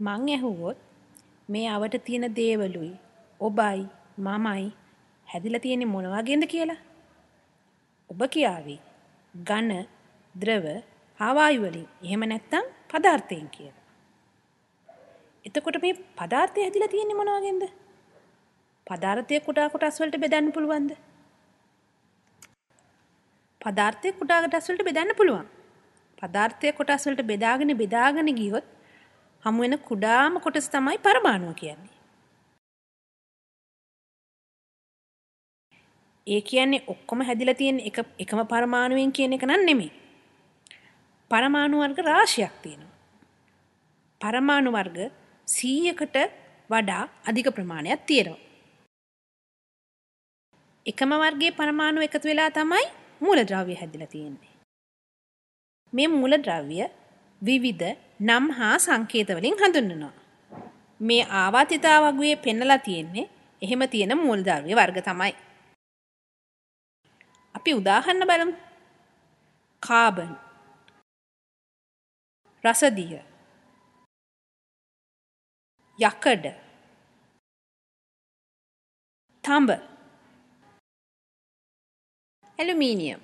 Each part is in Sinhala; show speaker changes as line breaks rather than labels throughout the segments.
මං ඇහුවොත් මේ අවට තියෙන දේවලුයි ඔබයි මමයි හැදිලා තියෙන්නේ මොන වගේද කියලා. ඔබ කියාවි ඝන, ද්‍රව, හාවායු වලින්. එහෙම නැත්නම් පදාර්ථයෙන් කියලා. එතකොට මේ පදාර්ථය හැදිලා තියෙන්නේ මොන වගේද? පදාර්ථය කුඩා කොටස් වලට බෙදන්න පුළුවන්ද? පදාර්ථය කුඩා කොටස් වලට බෙදන්න පුළුවන්. පදාර්ථය කොටස් වලට බෙදාගෙන බෙදාගෙන ගියොත් හමු වෙන කුඩාම කොටස තමයි පරමාණු කියන්නේ. ඒ කියන්නේ ඔක්කොම හැදිලා තියෙන එක එකම පරමාණුවෙන් කියන එක නන් නෙමෙයි. පරමාණු වර්ග රාශියක් තියෙනවා. පරමාණු වර්ග 100කට වඩා අධික ප්‍රමාණයක් තියෙනවා. එකම වර්ගයේ පරමාණු එකතු වෙලා තමයි මූලද්‍රව්‍ය හැදිලා තියෙන්නේ. මේ මූලද්‍රව්‍ය විවිධ නම් හා සංකේත වලින් හඳුන්වනවා. මේ ආවාතිතා වගුවේ පෙන්නලා තියෙන්නේ එහෙම තියෙන මූලධර්මයේ වර්ග තමයි. අපි උදාහරණ බලමු. කාබන් රසදිය
යකඩ තඹ ඇලුමීනියම්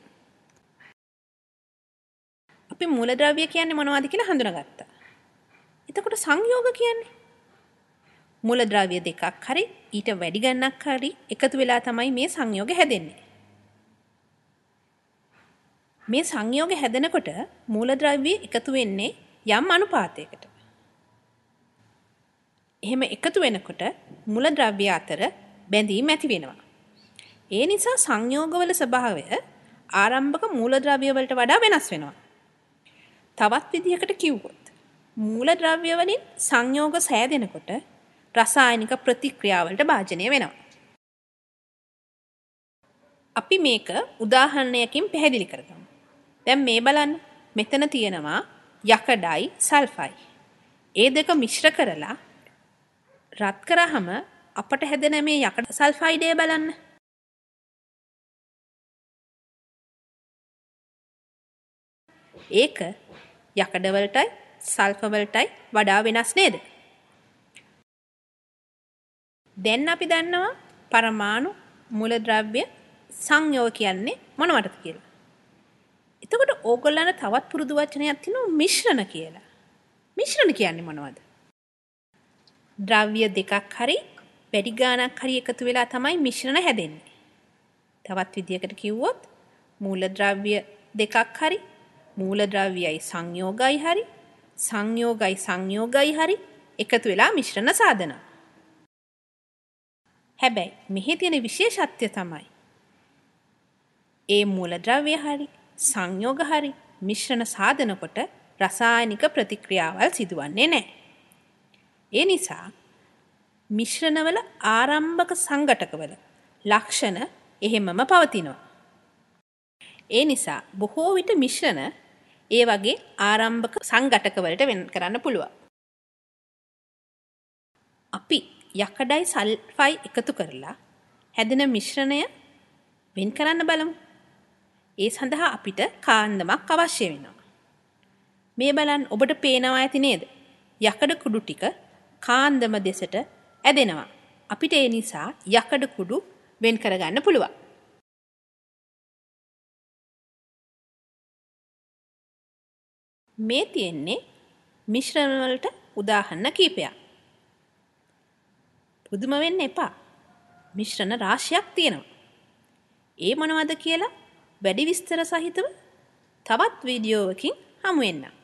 අපි මූලද්‍රව්‍ය කියන්නේ මොනවද කියලා හඳුනාගත්තා. එතකොට සංයෝග කියන්නේ මූලද්‍රව්‍ය දෙකක් හරි ඊට වැඩි ගණනක් හරි එකතු වෙලා තමයි මේ සංයෝග හැදෙන්නේ. මේ සංයෝග හැදෙනකොට මූලද්‍රව්‍ය එකතු වෙන්නේ යම් අනුපාතයකට. එහෙම එකතු වෙනකොට මූලද්‍රව්‍ය අතර බැඳීම් ඇති වෙනවා. ඒ නිසා සංයෝගවල ස්වභාවය ආරම්භක මූලද්‍රව්‍ය වලට වඩා වෙනස් වෙනවා. තවත් විදිහකට කිව්වොත් මූලද්‍රව්‍ය වලින් සංයෝග සෑදෙනකොට රසායනික ප්‍රතික්‍රියාවලට භාජනය වෙනවා. අපි මේක උදාහරණයකින් පැහැදිලි කරගමු. දැන් මේ බලන්න. මෙතන තියෙනවා යකඩයි සල්ෆයි. ඒ දෙක මිශ්‍ර කරලා රත් කරාම අපට හැදෙන මේ යකඩ
සල්ෆයිඩය බලන්න.
ඒක යකඩ වලටයි සල්ෆවලටයි වඩා වෙනස් නේද? දැන් අපි දන්නවා පරමාණු මූලද්‍රව්‍ය සංයෝග කියන්නේ මොනවටද කියලා. එතකොට ඕගොල්ලන්ට තවත් පුරුදු වචනයක් තියෙනවා මිශ්‍රණ කියලා. මිශ්‍රණ කියන්නේ මොනවද? ද්‍රව්‍ය දෙකක් හරි වැඩි ගාණක් හරි එකතු වෙලා තමයි මිශ්‍රණ හැදෙන්නේ. තවත් විදියකට කිව්වොත් මූලද්‍රව්‍ය දෙකක් හරි මූලද්‍රව්‍යයි සංයෝගයි හරි සංයෝගයි සංයෝගයි හරි එකතු වෙලා මිශ්‍රණ සාධන. හැබැයි මෙහි තියෙන විශේෂත්වය තමයි ඒ මූලද්‍රව්‍ය හරි සංයෝග හරි මිශ්‍රණ සාධනකොට රසායනික ප්‍රතික්‍රියාවල් සිදුවන්නේ නැහැ. ඒ නිසා මිශ්‍රණවල ආරම්භක සංඝටකවල ලක්ෂණ එහෙමම පවතිනවා. ඒ නිසා බොහෝ විට මිශ්‍රණ ඒ වගේ ආරම්භක සංඝටකවලට වෙන් කරන්න පුළුවන්. අපි යකඩයි සල්ෆයි එකතු කරලා හැදෙන මිශ්‍රණය වෙන් කරන්න බලමු. ඒ සඳහා අපිට කාන්දමක් අවශ්‍ය වෙනවා. මේ බලන්න ඔබට පේනවා ඇති නේද? යකඩ කුඩු ටික කාන්දම දෙසට ඇදෙනවා. අපිට ඒ නිසා යකඩ කුඩු වෙන් කරගන්න පුළුවන්. මේ තියෙන්නේ මිශ්‍රණ වලට උදාහරණ කීපයක්. පුදුම වෙන්න එපා. මිශ්‍රණ රාශියක් තියෙනවා. ඒ මොනවද කියලා වැඩි විස්තර සහිතව තවත් වීඩියෝවකින් හමු වෙන්නම්.